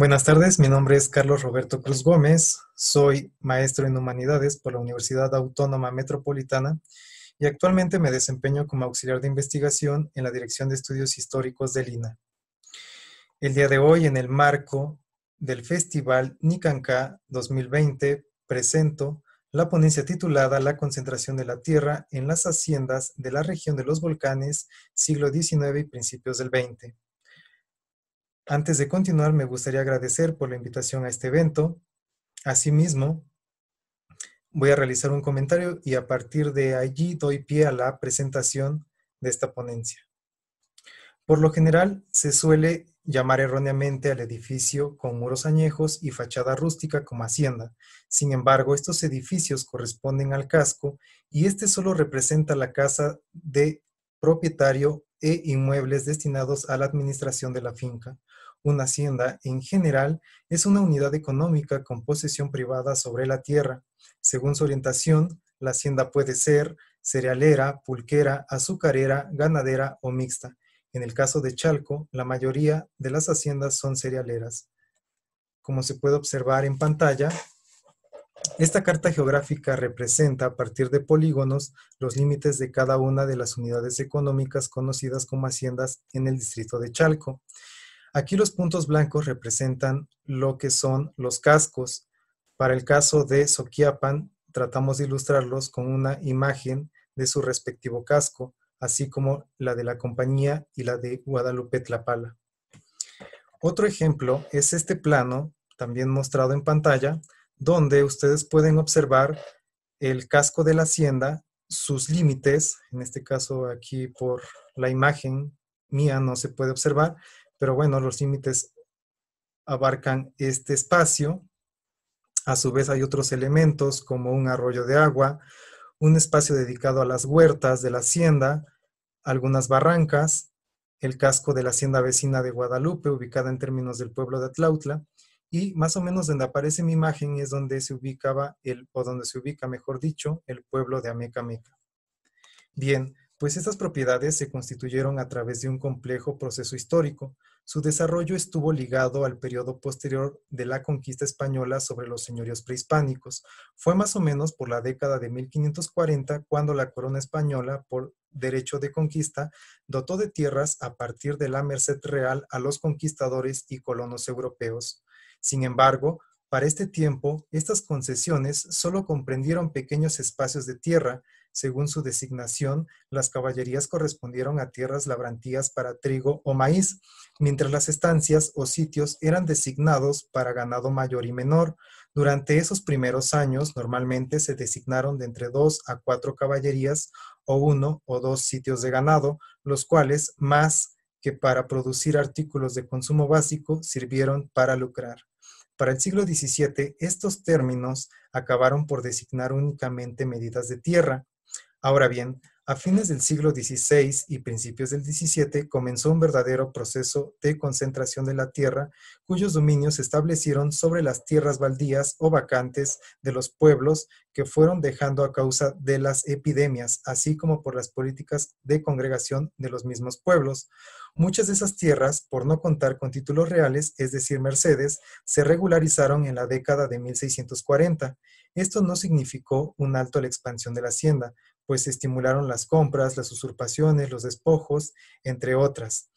Buenas tardes, mi nombre es Carlos Roberto Cruz Gómez, soy maestro en humanidades por la Universidad Autónoma Metropolitana y actualmente me desempeño como auxiliar de investigación en la Dirección de Estudios Históricos del INA. El día de hoy, en el marco del Festival Nicancá 2020, presento la ponencia titulada La concentración de la tierra en las haciendas de la región de los volcanes, siglo XIX y principios del XX antes de continuar, me gustaría agradecer por la invitación a este evento. Asimismo, voy a realizar un comentario y a partir de allí doy pie a la presentación de esta ponencia. Por lo general, se suele llamar erróneamente al edificio con muros añejos y fachada rústica como hacienda. Sin embargo, estos edificios corresponden al casco y este solo representa la casa de propietario e inmuebles destinados a la administración de la finca. Una hacienda, en general, es una unidad económica con posesión privada sobre la tierra. Según su orientación, la hacienda puede ser cerealera, pulquera, azucarera, ganadera o mixta. En el caso de Chalco, la mayoría de las haciendas son cerealeras. Como se puede observar en pantalla, esta carta geográfica representa a partir de polígonos los límites de cada una de las unidades económicas conocidas como haciendas en el distrito de Chalco. Aquí los puntos blancos representan lo que son los cascos. Para el caso de Soquiapan, tratamos de ilustrarlos con una imagen de su respectivo casco, así como la de la compañía y la de Guadalupe Tlapala. Otro ejemplo es este plano, también mostrado en pantalla, donde ustedes pueden observar el casco de la hacienda, sus límites, en este caso aquí por la imagen mía no se puede observar, pero bueno, los límites abarcan este espacio. A su vez hay otros elementos como un arroyo de agua, un espacio dedicado a las huertas de la hacienda, algunas barrancas, el casco de la hacienda vecina de Guadalupe, ubicada en términos del pueblo de Atlautla, y más o menos donde aparece mi imagen es donde se ubicaba, el, o donde se ubica, mejor dicho, el pueblo de Amecameca. Bien, pues estas propiedades se constituyeron a través de un complejo proceso histórico, su desarrollo estuvo ligado al periodo posterior de la conquista española sobre los señoríos prehispánicos. Fue más o menos por la década de 1540 cuando la corona española, por derecho de conquista, dotó de tierras a partir de la Merced Real a los conquistadores y colonos europeos. Sin embargo, para este tiempo, estas concesiones solo comprendieron pequeños espacios de tierra, según su designación, las caballerías correspondieron a tierras labrantías para trigo o maíz, mientras las estancias o sitios eran designados para ganado mayor y menor. Durante esos primeros años, normalmente se designaron de entre dos a cuatro caballerías o uno o dos sitios de ganado, los cuales, más que para producir artículos de consumo básico, sirvieron para lucrar. Para el siglo XVII, estos términos acabaron por designar únicamente medidas de tierra, Ahora bien, a fines del siglo XVI y principios del XVII comenzó un verdadero proceso de concentración de la tierra, cuyos dominios se establecieron sobre las tierras baldías o vacantes de los pueblos que fueron dejando a causa de las epidemias, así como por las políticas de congregación de los mismos pueblos. Muchas de esas tierras, por no contar con títulos reales, es decir, mercedes, se regularizaron en la década de 1640. Esto no significó un alto a la expansión de la hacienda, pues estimularon las compras, las usurpaciones, los despojos, entre otras.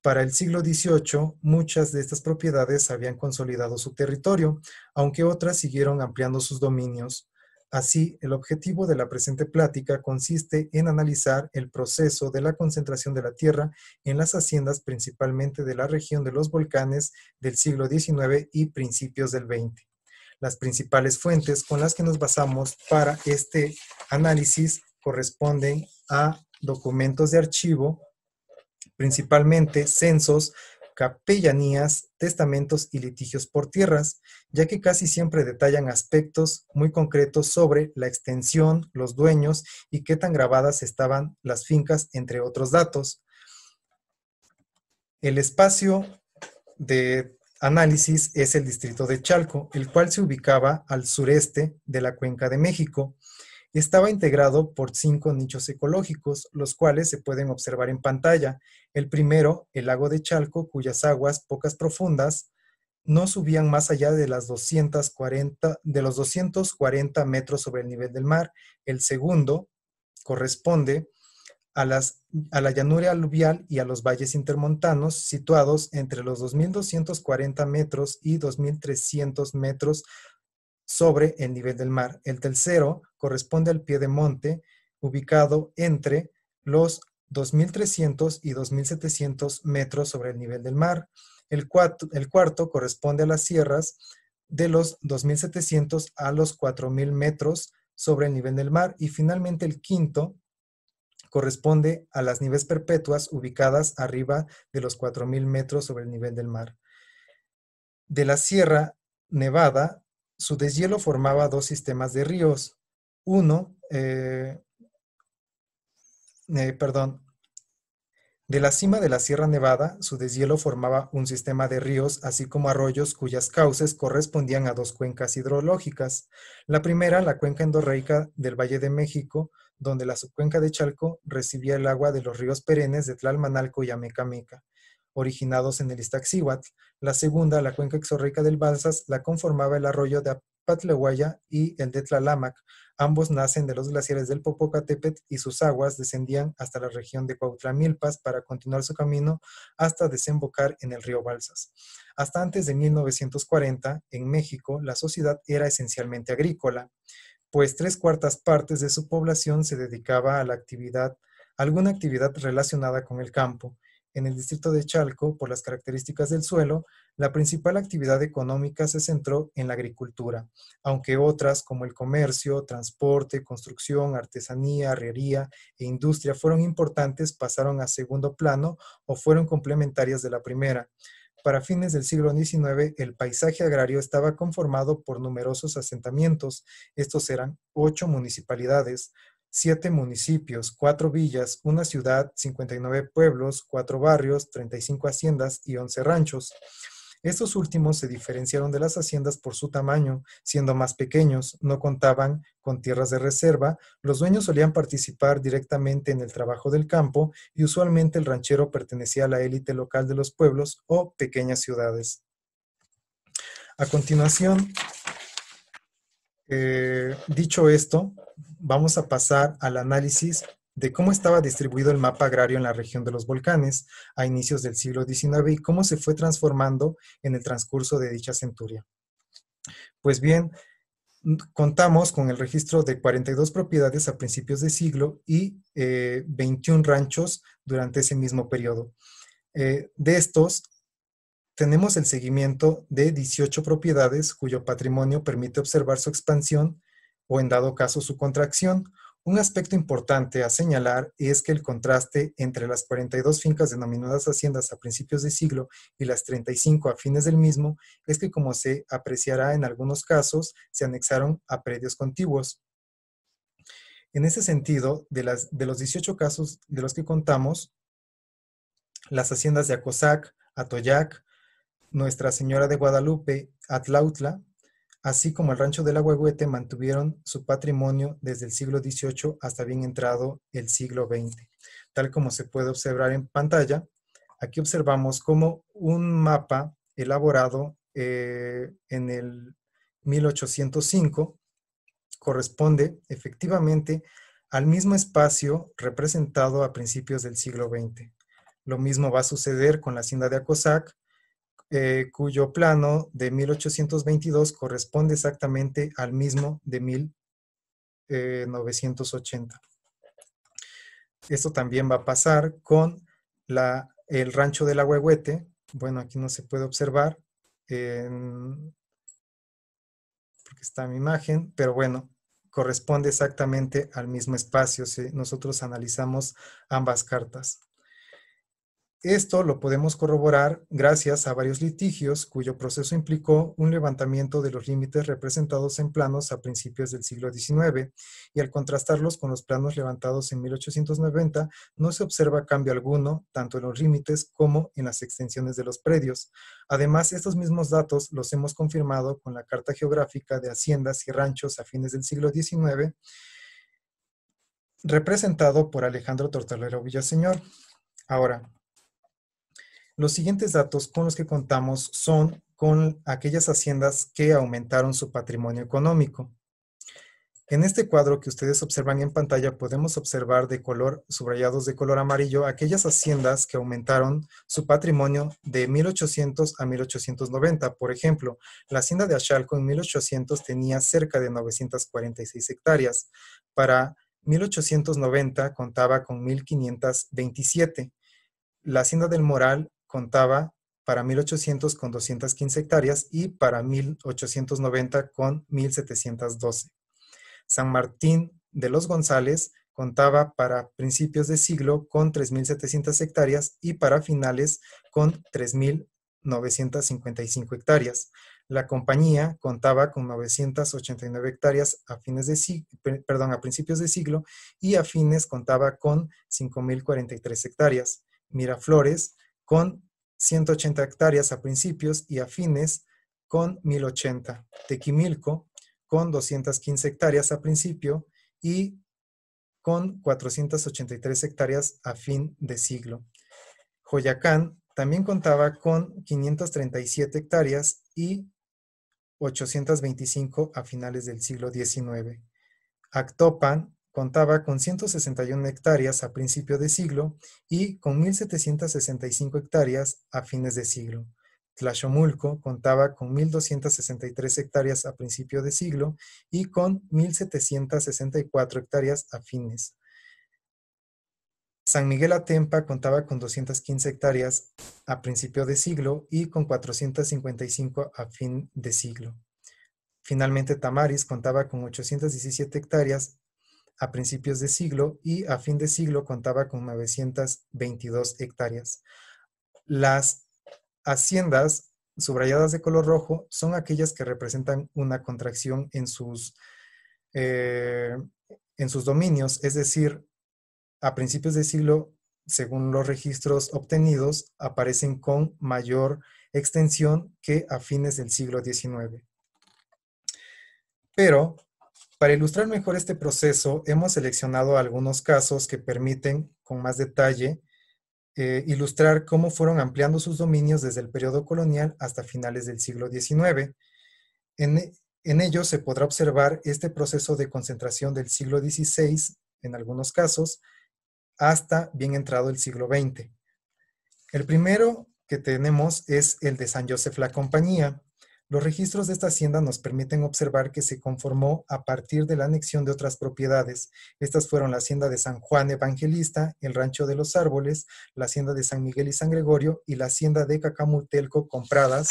Para el siglo XVIII, muchas de estas propiedades habían consolidado su territorio, aunque otras siguieron ampliando sus dominios. Así, el objetivo de la presente plática consiste en analizar el proceso de la concentración de la tierra en las haciendas principalmente de la región de los volcanes del siglo XIX y principios del XX. Las principales fuentes con las que nos basamos para este análisis corresponden a documentos de archivo, principalmente censos, capellanías, testamentos y litigios por tierras, ya que casi siempre detallan aspectos muy concretos sobre la extensión, los dueños y qué tan grabadas estaban las fincas, entre otros datos. El espacio de análisis es el distrito de Chalco, el cual se ubicaba al sureste de la Cuenca de México. Estaba integrado por cinco nichos ecológicos, los cuales se pueden observar en pantalla. El primero, el lago de Chalco, cuyas aguas, pocas profundas, no subían más allá de, las de los 240 metros sobre el nivel del mar. El segundo corresponde a, las, a la llanura aluvial y a los valles intermontanos situados entre los 2.240 metros y 2.300 metros sobre el nivel del mar. El tercero corresponde al pie de monte ubicado entre los 2.300 y 2.700 metros sobre el nivel del mar. El, el cuarto corresponde a las sierras de los 2.700 a los 4.000 metros sobre el nivel del mar. Y finalmente el quinto corresponde a las nieves perpetuas ubicadas arriba de los 4.000 metros sobre el nivel del mar. De la Sierra Nevada su deshielo formaba dos sistemas de ríos. Uno, eh, eh, perdón, de la cima de la Sierra Nevada, su deshielo formaba un sistema de ríos, así como arroyos cuyas cauces correspondían a dos cuencas hidrológicas. La primera, la cuenca endorreica del Valle de México, donde la subcuenca de Chalco recibía el agua de los ríos perennes de Tlalmanalco y Amecameca originados en el Iztaccíhuatl. La segunda, la cuenca exorreica del Balsas, la conformaba el arroyo de Apatlehuaya y el de Tlalamac. Ambos nacen de los glaciares del Popocatépetl y sus aguas descendían hasta la región de Cuautlamilpas para continuar su camino hasta desembocar en el río Balsas. Hasta antes de 1940, en México, la sociedad era esencialmente agrícola, pues tres cuartas partes de su población se dedicaba a la actividad, alguna actividad relacionada con el campo en el distrito de Chalco, por las características del suelo, la principal actividad económica se centró en la agricultura, aunque otras como el comercio, transporte, construcción, artesanía, herrería e industria fueron importantes, pasaron a segundo plano o fueron complementarias de la primera. Para fines del siglo XIX, el paisaje agrario estaba conformado por numerosos asentamientos. Estos eran ocho municipalidades, siete municipios, cuatro villas, una ciudad, 59 pueblos, cuatro barrios, 35 haciendas y 11 ranchos. Estos últimos se diferenciaron de las haciendas por su tamaño, siendo más pequeños, no contaban con tierras de reserva, los dueños solían participar directamente en el trabajo del campo y usualmente el ranchero pertenecía a la élite local de los pueblos o pequeñas ciudades. A continuación, eh, dicho esto, vamos a pasar al análisis de cómo estaba distribuido el mapa agrario en la región de los volcanes a inicios del siglo XIX y cómo se fue transformando en el transcurso de dicha centuria. Pues bien, contamos con el registro de 42 propiedades a principios de siglo y 21 eh, ranchos durante ese mismo periodo. Eh, de estos, tenemos el seguimiento de 18 propiedades cuyo patrimonio permite observar su expansión o en dado caso su contracción. Un aspecto importante a señalar es que el contraste entre las 42 fincas denominadas haciendas a principios de siglo y las 35 a fines del mismo es que como se apreciará en algunos casos, se anexaron a predios contiguos. En ese sentido, de, las, de los 18 casos de los que contamos, las haciendas de Acosac, Atoyac, nuestra Señora de Guadalupe, Atlautla, así como el rancho del Huehuete, mantuvieron su patrimonio desde el siglo XVIII hasta bien entrado el siglo XX. Tal como se puede observar en pantalla, aquí observamos cómo un mapa elaborado eh, en el 1805 corresponde efectivamente al mismo espacio representado a principios del siglo XX. Lo mismo va a suceder con la hacienda de Acosac, eh, cuyo plano de 1822 corresponde exactamente al mismo de 1980. Eh, Esto también va a pasar con la, el rancho del Agüehuete. Bueno, aquí no se puede observar porque está mi imagen, pero bueno, corresponde exactamente al mismo espacio si nosotros analizamos ambas cartas. Esto lo podemos corroborar gracias a varios litigios cuyo proceso implicó un levantamiento de los límites representados en planos a principios del siglo XIX y al contrastarlos con los planos levantados en 1890 no se observa cambio alguno tanto en los límites como en las extensiones de los predios. Además, estos mismos datos los hemos confirmado con la Carta Geográfica de Haciendas y Ranchos a fines del siglo XIX representado por Alejandro Tortalero Villaseñor. Ahora, los siguientes datos con los que contamos son con aquellas haciendas que aumentaron su patrimonio económico. En este cuadro que ustedes observan en pantalla podemos observar de color subrayados de color amarillo aquellas haciendas que aumentaron su patrimonio de 1800 a 1890. Por ejemplo, la hacienda de Achalco en 1800 tenía cerca de 946 hectáreas. Para 1890 contaba con 1527. La hacienda del Moral contaba para 1800 con 215 hectáreas y para 1890 con 1712. San Martín de los González contaba para principios de siglo con 3.700 hectáreas y para finales con 3.955 hectáreas. La compañía contaba con 989 hectáreas a, fines de, perdón, a principios de siglo y a fines contaba con 5.043 hectáreas. Miraflores con 180 hectáreas a principios y a fines con 1080. Tequimilco con 215 hectáreas a principio y con 483 hectáreas a fin de siglo. Joyacán también contaba con 537 hectáreas y 825 a finales del siglo XIX. Actopan contaba con 161 hectáreas a principio de siglo y con 1.765 hectáreas a fines de siglo. Tlaxomulco contaba con 1.263 hectáreas a principio de siglo y con 1.764 hectáreas a fines. San Miguel Atempa contaba con 215 hectáreas a principio de siglo y con 455 a fin de siglo. Finalmente, Tamaris contaba con 817 hectáreas a principios de siglo y a fin de siglo contaba con 922 hectáreas. Las haciendas subrayadas de color rojo son aquellas que representan una contracción en sus, eh, en sus dominios, es decir, a principios de siglo, según los registros obtenidos, aparecen con mayor extensión que a fines del siglo XIX. Pero para ilustrar mejor este proceso, hemos seleccionado algunos casos que permiten, con más detalle, eh, ilustrar cómo fueron ampliando sus dominios desde el periodo colonial hasta finales del siglo XIX. En, en ellos se podrá observar este proceso de concentración del siglo XVI, en algunos casos, hasta bien entrado el siglo XX. El primero que tenemos es el de San Josef la Compañía, los registros de esta hacienda nos permiten observar que se conformó a partir de la anexión de otras propiedades. Estas fueron la hacienda de San Juan Evangelista, el Rancho de los Árboles, la hacienda de San Miguel y San Gregorio y la hacienda de Cacamutelco compradas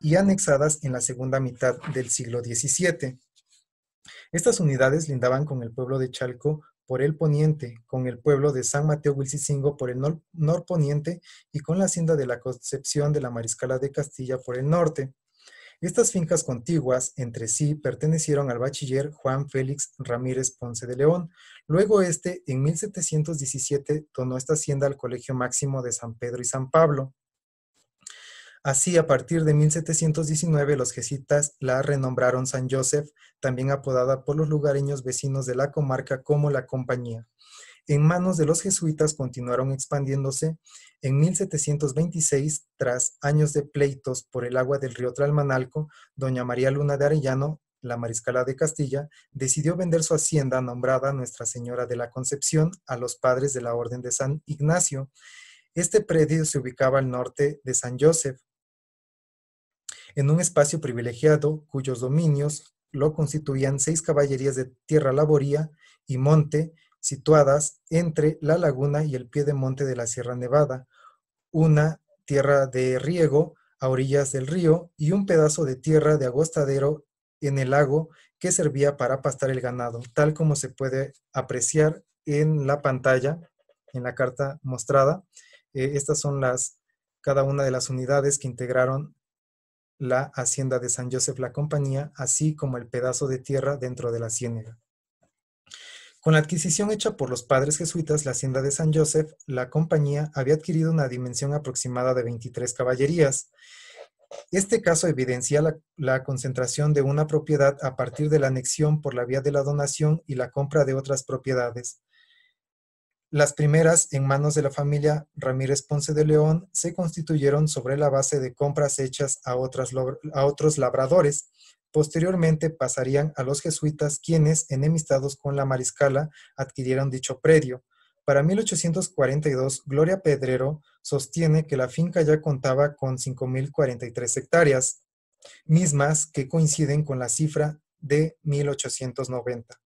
y anexadas en la segunda mitad del siglo XVII. Estas unidades lindaban con el pueblo de Chalco por el poniente, con el pueblo de San Mateo Wilcisingo, por el nor norponiente y con la hacienda de la Concepción de la Mariscala de Castilla por el norte. Estas fincas contiguas entre sí pertenecieron al bachiller Juan Félix Ramírez Ponce de León. Luego este, en 1717, donó esta hacienda al Colegio Máximo de San Pedro y San Pablo. Así, a partir de 1719, los jesuitas la renombraron San Joseph, también apodada por los lugareños vecinos de la comarca como la Compañía. En manos de los jesuitas continuaron expandiéndose. En 1726, tras años de pleitos por el agua del río Tralmanalco, doña María Luna de Arellano la mariscala de Castilla, decidió vender su hacienda nombrada Nuestra Señora de la Concepción a los padres de la Orden de San Ignacio. Este predio se ubicaba al norte de San Joseph, en un espacio privilegiado cuyos dominios lo constituían seis caballerías de tierra laboría y monte situadas entre la laguna y el pie de monte de la Sierra Nevada, una tierra de riego a orillas del río y un pedazo de tierra de agostadero en el lago que servía para pastar el ganado, tal como se puede apreciar en la pantalla, en la carta mostrada. Eh, estas son las, cada una de las unidades que integraron la hacienda de San Joseph la Compañía, así como el pedazo de tierra dentro de la ciénaga. Con la adquisición hecha por los padres jesuitas, la hacienda de San Joseph, la compañía, había adquirido una dimensión aproximada de 23 caballerías. Este caso evidencia la, concentración de una propiedad a partir de la anexión por la vía de la donación y la compra de otras propiedades. Las primeras, en manos de la familia Ramírez Ponce de León, se constituyeron sobre la base de compras hechas a, otros labradores. Posteriormente pasarían a los jesuitas, quienes, enemistados con la mariscala, adquirieron dicho predio. Para 1842, Gloria Pedrero sostiene que la finca ya contaba con 5.043 hectáreas, mismas que coinciden con la cifra de 1890.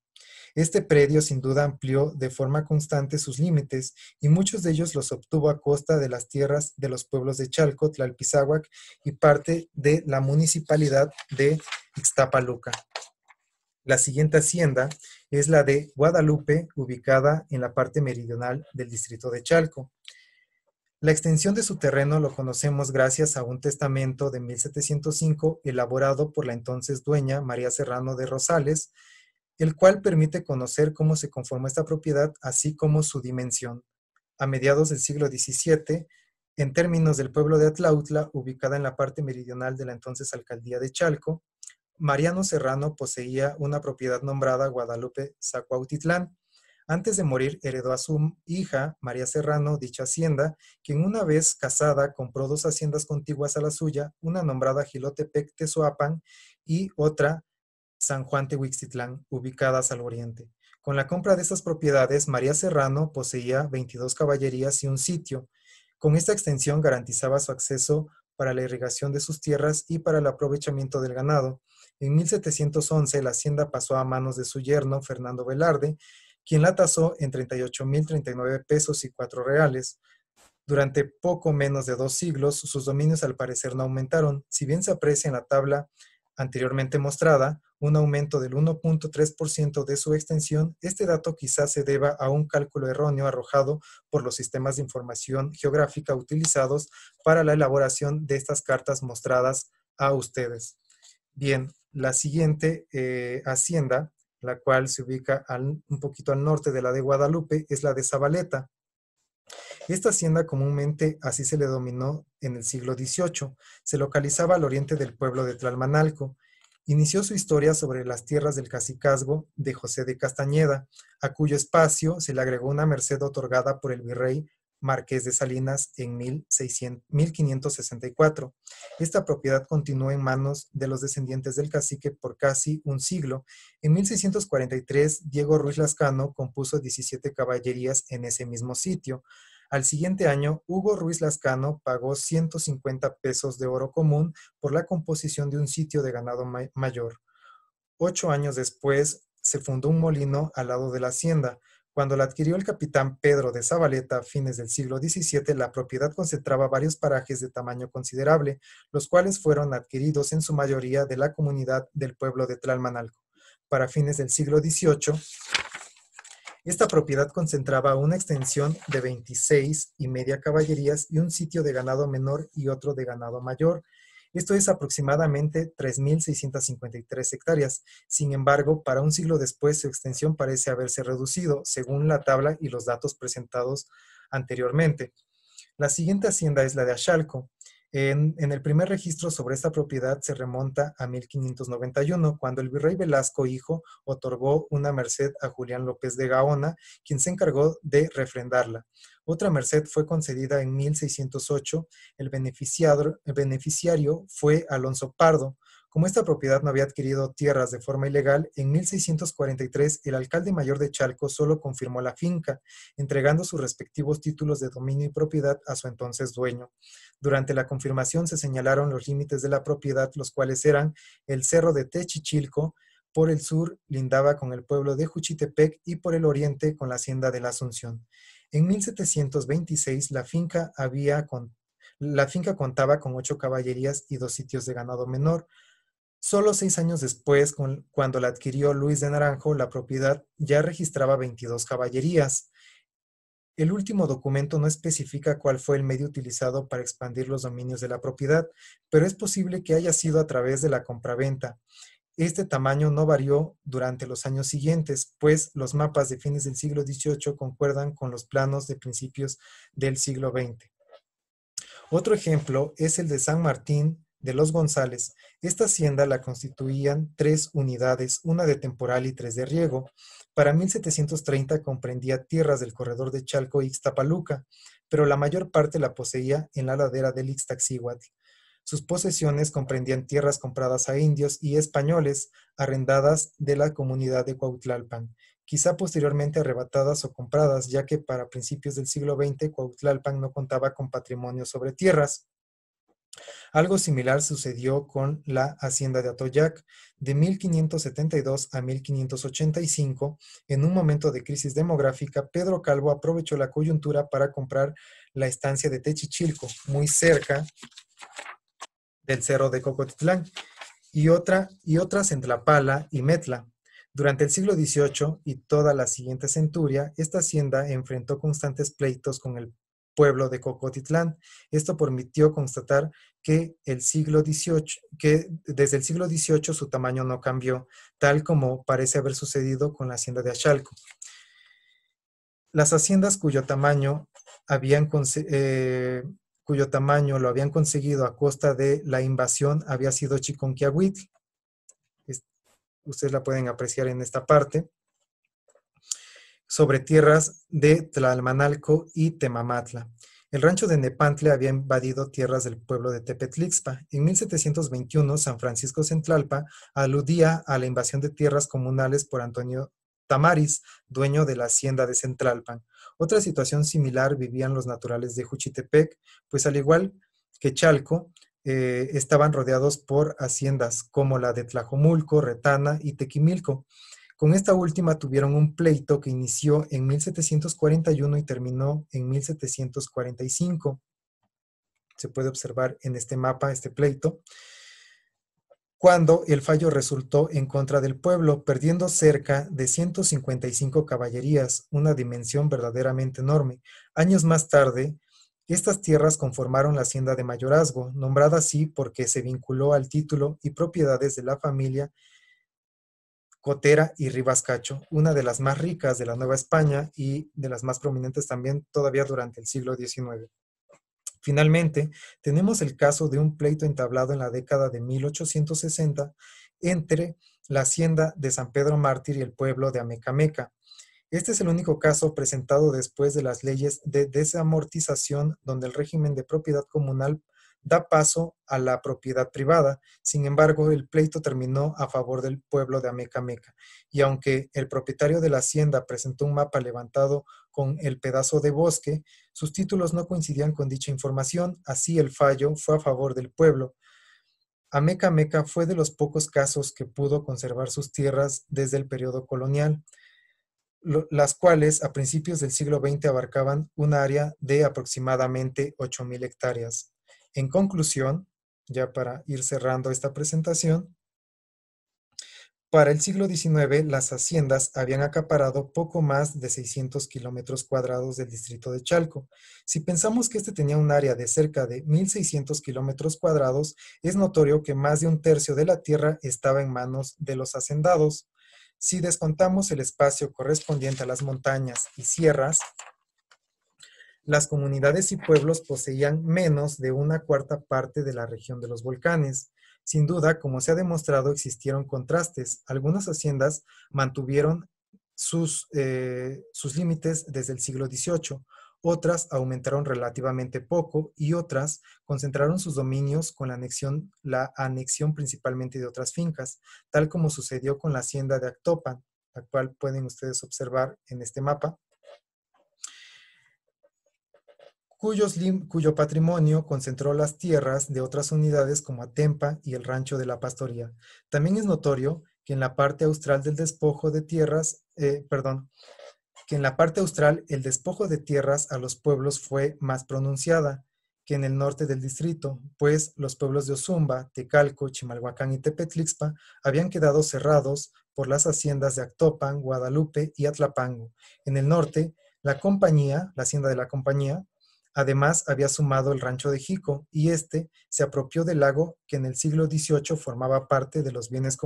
Este predio sin duda amplió de forma constante sus límites y muchos de ellos los obtuvo a costa de las tierras de los pueblos de Chalco, Tlalpizahuac y parte de la municipalidad de Ixtapaluca. La siguiente hacienda es la de Guadalupe, ubicada en la parte meridional del distrito de Chalco. La extensión de su terreno lo conocemos gracias a un testamento de 1705 elaborado por la entonces dueña María Serrano de Rosales, el cual permite conocer cómo se conforma esta propiedad, así como su dimensión. A mediados del siglo XVII, en términos del pueblo de Atlautla, ubicada en la parte meridional de la entonces alcaldía de Chalco, Mariano Serrano poseía una propiedad nombrada Guadalupe Zacuautitlán. Antes de morir, heredó a su hija, María Serrano, dicha hacienda, quien una vez casada compró dos haciendas contiguas a la suya, una nombrada Gilotepec Tezoapan y otra San Juan Tehuixtitlán, ubicadas al oriente. Con la compra de estas propiedades, María Serrano poseía 22 caballerías y un sitio. Con esta extensión garantizaba su acceso para la irrigación de sus tierras y para el aprovechamiento del ganado. En 1711 la hacienda pasó a manos de su yerno Fernando Velarde, quien la tasó en 38.039 pesos y 4 reales. Durante poco menos de dos siglos, sus dominios al parecer no aumentaron, si bien se aprecia en la tabla anteriormente mostrada, un aumento del 1.3% de su extensión, este dato quizás se deba a un cálculo erróneo arrojado por los sistemas de información geográfica utilizados para la elaboración de estas cartas mostradas a ustedes. Bien, la siguiente eh, hacienda, la cual se ubica un poquito al norte de la de Guadalupe, es la de Zabaleta. Esta hacienda comúnmente así se le dominó en el siglo XVIII. Se localizaba al oriente del pueblo de Tlalmanalco. Inició su historia sobre las tierras del cacicazgo de José de Castañeda, a cuyo espacio se le agregó una merced otorgada por el virrey Marqués de Salinas en 1564. Esta propiedad continuó en manos de los descendientes del cacique por casi un siglo. En 1643, Diego Ruiz Lascano compuso 17 caballerías en ese mismo sitio. Al siguiente año, Hugo Ruiz Lascano pagó 150 pesos de oro común por la composición de un sitio de ganado mayor. Ocho años después, se fundó un molino al lado de la hacienda. Cuando la adquirió el capitán Pedro de Zabaleta a fines del siglo XVII, la propiedad concentraba varios parajes de tamaño considerable, los cuales fueron adquiridos en su mayoría de la comunidad del pueblo de Tlalmanalco. Para fines del siglo XVIII, esta propiedad concentraba una extensión de 26 y media caballerías y un sitio de ganado menor y otro de ganado mayor, esto es aproximadamente 3.653 hectáreas. Sin embargo, para un siglo después su extensión parece haberse reducido, según la tabla y los datos presentados anteriormente. La siguiente hacienda es la de Achalco, en, el primer registro sobre esta propiedad se remonta a 1591, cuando el virrey Velasco hijo otorgó una merced a Julián López de Gaona, quien se encargó de refrendarla. Otra merced fue concedida en 1608. El beneficiado, el beneficiario fue Alonso Pardo, como esta propiedad no había adquirido tierras de forma ilegal, en 1643 el alcalde mayor de Chalco solo confirmó la finca, entregando sus respectivos títulos de dominio y propiedad a su entonces dueño. Durante la confirmación se señalaron los límites de la propiedad, los cuales eran el cerro de Techichilco, por el sur lindaba con el pueblo de Juchitepec y por el oriente con la hacienda de la Asunción. En 1726 la finca había la finca contaba con ocho caballerías y dos sitios de ganado menor, Solo seis años después, cuando la adquirió Luis de Naranjo, la propiedad ya registraba 22 caballerías. El último documento no especifica cuál fue el medio utilizado para expandir los dominios de la propiedad, pero es posible que haya sido a través de la compraventa. Este tamaño no varió durante los años siguientes, pues los mapas de fines del siglo XVIII concuerdan con los planos de principios del siglo XX. Otro ejemplo es el de San Martín de los González, esta hacienda la constituían tres unidades, una de temporal y tres de riego. Para 1730 comprendía tierras del corredor de Chalco y Ixtapaluca, pero la mayor parte la poseía en la ladera del Ixtaxíhuatl. Sus posesiones comprendían tierras compradas a indios y españoles arrendadas de la comunidad de Cuautlalpan, quizá posteriormente arrebatadas o compradas, ya que para principios del siglo XX Cuautlalpan no contaba con patrimonio sobre tierras. Algo similar sucedió con la hacienda de Atoyac de 1572 a 1585. En un momento de crisis demográfica, Pedro Calvo aprovechó la coyuntura para comprar la estancia de Techichilco, muy cerca del cerro de Cocotitlán, y, otra, y otras en Tlapala y Metla. Durante el siglo XVIII y toda la siguiente centuria, esta hacienda enfrentó constantes pleitos con el pueblo de Cocotitlán. Esto permitió constatar que, el siglo que desde el siglo XVIII su tamaño no cambió, tal como parece haber sucedido con la hacienda de Achalco. Las haciendas cuyo tamaño, habían, eh, cuyo tamaño lo habían conseguido a costa de la invasión había sido Chiconquiahuitl. Ustedes la pueden apreciar en esta parte sobre tierras de Tlalmanalco y Temamatla. El rancho de Nepantle había invadido tierras del pueblo de Tepetlixpa. En 1721, San Francisco Centralpa aludía a la invasión de tierras comunales por Antonio Tamaris, dueño de la hacienda de Centralpan. Otra situación similar vivían los naturales de Juchitepec, pues al igual que Chalco, eh, estaban rodeados por haciendas como la de Tlajomulco, Retana y Tequimilco. Con esta última tuvieron un pleito que inició en 1741 y terminó en 1745. Se puede observar en este mapa este pleito, cuando el fallo resultó en contra del pueblo, perdiendo cerca de 155 caballerías, una dimensión verdaderamente enorme. Años más tarde, estas tierras conformaron la hacienda de mayorazgo, nombrada así porque se vinculó al título y propiedades de la familia Cotera y Ribascacho, una de las más ricas de la Nueva España y de las más prominentes también todavía durante el siglo XIX. Finalmente, tenemos el caso de un pleito entablado en la década de 1860 entre la hacienda de San Pedro Mártir y el pueblo de Amecameca. Este es el único caso presentado después de las leyes de desamortización donde el régimen de propiedad comunal da paso a la propiedad privada. Sin embargo, el pleito terminó a favor del pueblo de Amecameca, y aunque el propietario de la hacienda presentó un mapa levantado con el pedazo de bosque, sus títulos no coincidían con dicha información, así el fallo fue a favor del pueblo. Amecameca fue de los pocos casos que pudo conservar sus tierras desde el periodo colonial las cuales a principios del siglo XX abarcaban un área de aproximadamente 8.000 hectáreas. En conclusión, ya para ir cerrando esta presentación, para el siglo XIX, las haciendas habían acaparado poco más de 600 kilómetros cuadrados del distrito de Chalco. Si pensamos que este tenía un área de cerca de 1.600 kilómetros cuadrados, es notorio que más de un tercio de la tierra estaba en manos de los hacendados. Si descontamos el espacio correspondiente a las montañas y sierras, las comunidades y pueblos poseían menos de una cuarta parte de la región de los volcanes. Sin duda, como se ha demostrado, existieron contrastes. Algunas haciendas mantuvieron sus, eh, sus límites desde el siglo XVIII, otras aumentaron relativamente poco y otras concentraron sus dominios con la anexión, la anexión principalmente de otras fincas, tal como sucedió con la hacienda de Actopan, la cual pueden ustedes observar en este mapa. cuyo patrimonio concentró las tierras de otras unidades como Atempa y el Rancho de la Pastoría. También es notorio que en la parte austral del despojo de tierras, eh, perdón, que en la parte austral el despojo de tierras a los pueblos fue más pronunciada que en el norte del distrito, pues los pueblos de Ozumba, Tecalco, Chimalhuacán y Tepetlixpa habían quedado cerrados por las haciendas de Actopan, Guadalupe y Atlapango. En el norte, la compañía, la hacienda de la compañía, Además, había sumado el rancho de Jico y este se apropió del lago que en el siglo XVIII formaba parte de los bienes,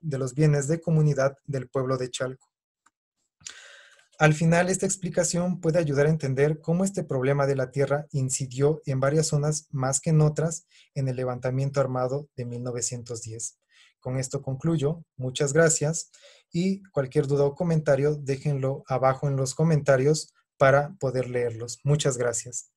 de, los bienes de comunidad del pueblo de Chalco. Al final, esta explicación puede ayudar a entender cómo este problema de la tierra incidió en varias zonas más que en otras en el levantamiento armado de 1910. Con esto concluyo. Muchas gracias y cualquier duda o comentario déjenlo abajo en los comentarios para poder leerlos. Muchas gracias.